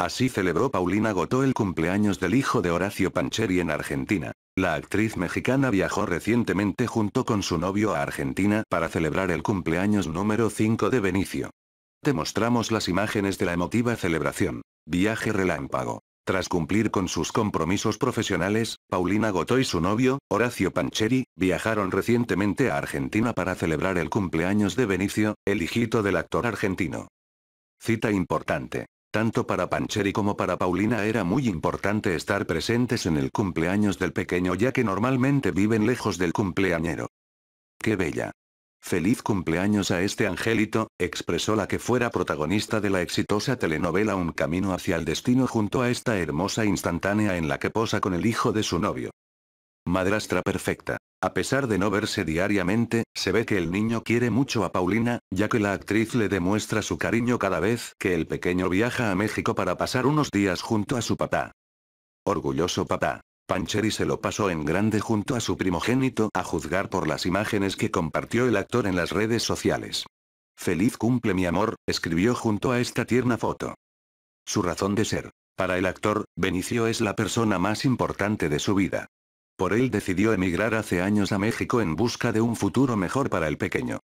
Así celebró Paulina Gotó el cumpleaños del hijo de Horacio Pancheri en Argentina. La actriz mexicana viajó recientemente junto con su novio a Argentina para celebrar el cumpleaños número 5 de Benicio. Te mostramos las imágenes de la emotiva celebración. Viaje relámpago. Tras cumplir con sus compromisos profesionales, Paulina Gotó y su novio, Horacio Pancheri, viajaron recientemente a Argentina para celebrar el cumpleaños de Benicio, el hijito del actor argentino. Cita importante. Tanto para Pancheri como para Paulina era muy importante estar presentes en el cumpleaños del pequeño ya que normalmente viven lejos del cumpleañero. ¡Qué bella! Feliz cumpleaños a este angelito, expresó la que fuera protagonista de la exitosa telenovela Un camino hacia el destino junto a esta hermosa instantánea en la que posa con el hijo de su novio. Madrastra perfecta. A pesar de no verse diariamente, se ve que el niño quiere mucho a Paulina, ya que la actriz le demuestra su cariño cada vez que el pequeño viaja a México para pasar unos días junto a su papá. Orgulloso papá. Pancheri se lo pasó en grande junto a su primogénito a juzgar por las imágenes que compartió el actor en las redes sociales. Feliz cumple mi amor, escribió junto a esta tierna foto. Su razón de ser. Para el actor, Benicio es la persona más importante de su vida. Por él decidió emigrar hace años a México en busca de un futuro mejor para el pequeño.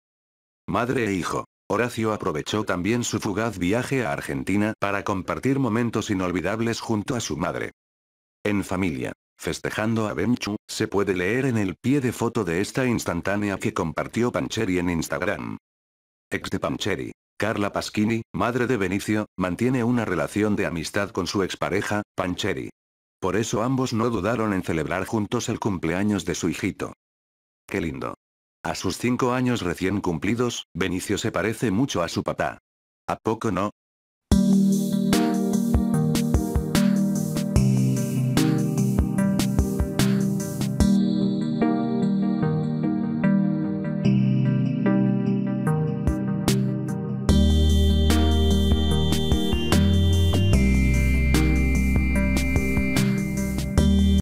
Madre e hijo. Horacio aprovechó también su fugaz viaje a Argentina para compartir momentos inolvidables junto a su madre. En familia, festejando a Benchu, se puede leer en el pie de foto de esta instantánea que compartió Pancheri en Instagram. Ex de Pancheri. Carla Pasquini, madre de Benicio, mantiene una relación de amistad con su expareja, Pancheri, por eso ambos no dudaron en celebrar juntos el cumpleaños de su hijito. ¡Qué lindo! A sus cinco años recién cumplidos, Benicio se parece mucho a su papá. ¿A poco no?